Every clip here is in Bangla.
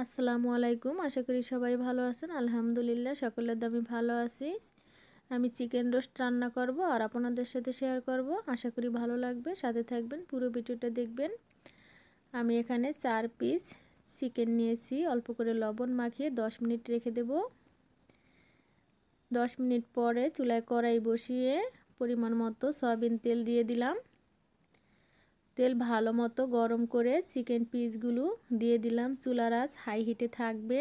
আসসালামু আলাইকুম আশা করি সবাই ভালো আছেন আলহামদুলিল্লাহ সকলের দামি ভালো আছি আমি চিকেন রোস্ট রান্না করব আর আপনাদের সাথে শেয়ার করব আশা করি ভালো লাগবে সাথে থাকবেন পুরো ভিডিওটা দেখবেন আমি এখানে চার পিস চিকেন নিয়েছি অল্প করে লবণ মাখিয়ে দশ মিনিট রেখে দেব দশ মিনিট পরে চুলায় কড়াই বসিয়ে পরিমাণ মতো সয়াবিন তেল দিয়ে দিলাম তেল ভালো মতো গরম করে চিকেন পিসগুলো দিয়ে দিলাম চুলার আস হাই হিটে থাকবে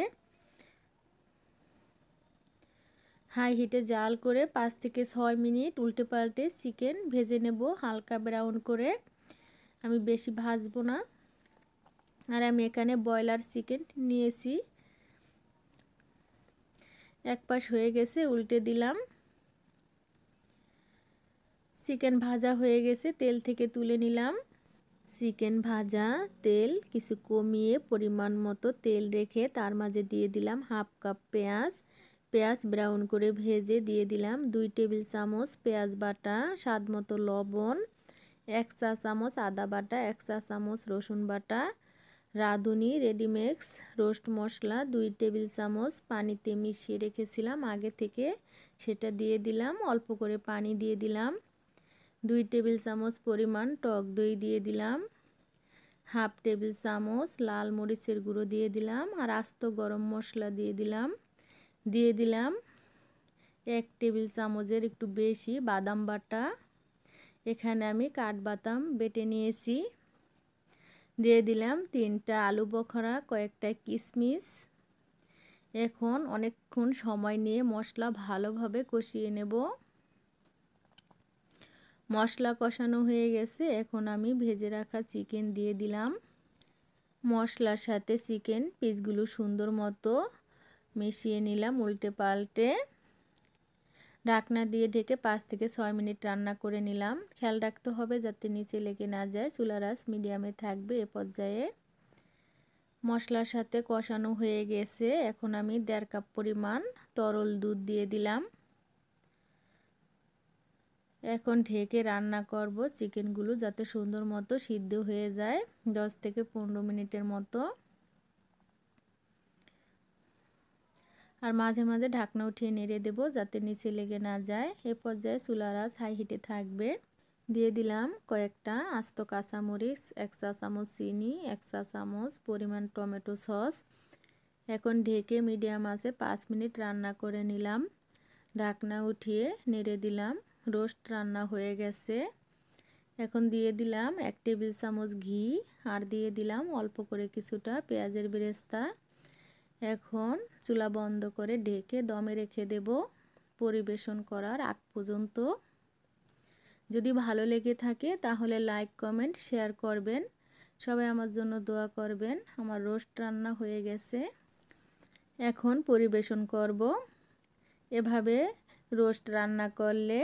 হাই হিটে জাল করে পাঁচ থেকে ছয় মিনিট উল্টে পাল্টে চিকেন ভেজে নেব হালকা ব্রাউন করে আমি বেশি ভাজবো না আর আমি এখানে ব্রয়লার চিকেন নিয়েছি এক পাশ হয়ে গেছে উল্টে দিলাম চিকেন ভাজা হয়ে গেছে তেল থেকে তুলে নিলাম চিকেন ভাজা তেল কিছু কমিয়ে পরিমাণ মতো তেল রেখে তার মাঝে দিয়ে দিলাম হাফ কাপ পেঁয়াজ পেঁয়াজ ব্রাউন করে ভেজে দিয়ে দিলাম দুই টেবিল চামচ পেঁয়াজ বাটা স্বাদ মতো লবণ এক চা চামচ আদা বাটা এক চা চামচ রসুন বাটা রাঁধুনি রেডিমেক্স রোস্ট মশলা দুই টেবিল চামচ পানিতে মিশিয়ে রেখেছিলাম আগে থেকে সেটা দিয়ে দিলাম অল্প করে পানি দিয়ে দিলাম দুই টেবিল চামচ পরিমাণ টক দই দিয়ে দিলাম হাফ টেবিল চামচ লাল মরিচের গুঁড়ো দিয়ে দিলাম আর আস্ত গরম মশলা দিয়ে দিলাম দিয়ে দিলাম এক টেবিল চামচের একটু বেশি বাদাম বাটা এখানে আমি বাতাম বেটে নিয়েছি দিয়ে দিলাম তিনটা আলু বখরা কয়েকটা কিশমিশ এখন অনেকক্ষণ সময় নিয়ে মশলা ভালোভাবে কষিয়ে নেব মশলা কষানো হয়ে গেছে এখন আমি ভেজে রাখা চিকেন দিয়ে দিলাম মশলার সাথে চিকেন পিসগুলো সুন্দর মতো মিশিয়ে নিলাম উল্টে পাল্টে ঢাকনা দিয়ে ঢেকে পাঁচ থেকে ছয় মিনিট রান্না করে নিলাম খেয়াল রাখতে হবে যাতে নিচে লেগে না যায় চুলারাস মিডিয়ামে থাকবে এ পর্যায়ে মশলার সাথে কষানো হয়ে গেছে এখন আমি দেড় কাপ পরিমাণ তরল দুধ দিয়ে দিলাম এখন ঢেকে রান্না করব চিকেনগুলো যাতে সুন্দর মতো সিদ্ধ হয়ে যায় দশ থেকে পনেরো মিনিটের মতো আর মাঝে মাঝে ঢাকনা উঠিয়ে নেড়ে দেব যাতে নিচে লেগে না যায় এ পর্যায়ে চুলারাস হাই হিটে থাকবে দিয়ে দিলাম কয়েকটা আস্ত কাঁচামরিচ এক চা চামচ চিনি এক চা চামচ পরিমাণ টমেটো সস এখন ঢেকে মিডিয়াম আছে পাঁচ মিনিট রান্না করে নিলাম ঢাকনা উঠিয়ে নেড়ে দিলাম রোস্ট রান্না হয়ে গেছে এখন দিয়ে দিলাম এক টেবিল চামচ ঘি আর দিয়ে দিলাম অল্প করে কিছুটা পেঁয়াজের বেরেস্তা এখন চুলা বন্ধ করে ঢেকে দমে রেখে দেব পরিবেশন করার আগ পর্যন্ত যদি ভালো লেগে থাকে তাহলে লাইক কমেন্ট শেয়ার করবেন সবাই আমার জন্য দোয়া করবেন আমার রোস্ট রান্না হয়ে গেছে এখন পরিবেশন করব এভাবে রোস্ট রান্না করলে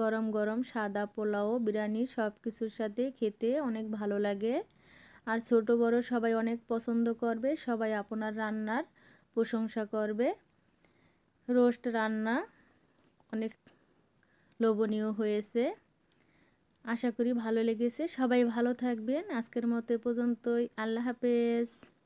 গরম গরম সাদা পোলাও বিরিয়ানি সব কিছুর সাথে খেতে অনেক ভালো লাগে আর ছোট বড় সবাই অনেক পছন্দ করবে সবাই আপনার রান্নার প্রশংসা করবে রোস্ট রান্না অনেক লোভনীয় হয়েছে আশা করি ভালো লেগেছে সবাই ভালো থাকবেন আজকের মতো পর্যন্তই আল্লাহ হাফেজ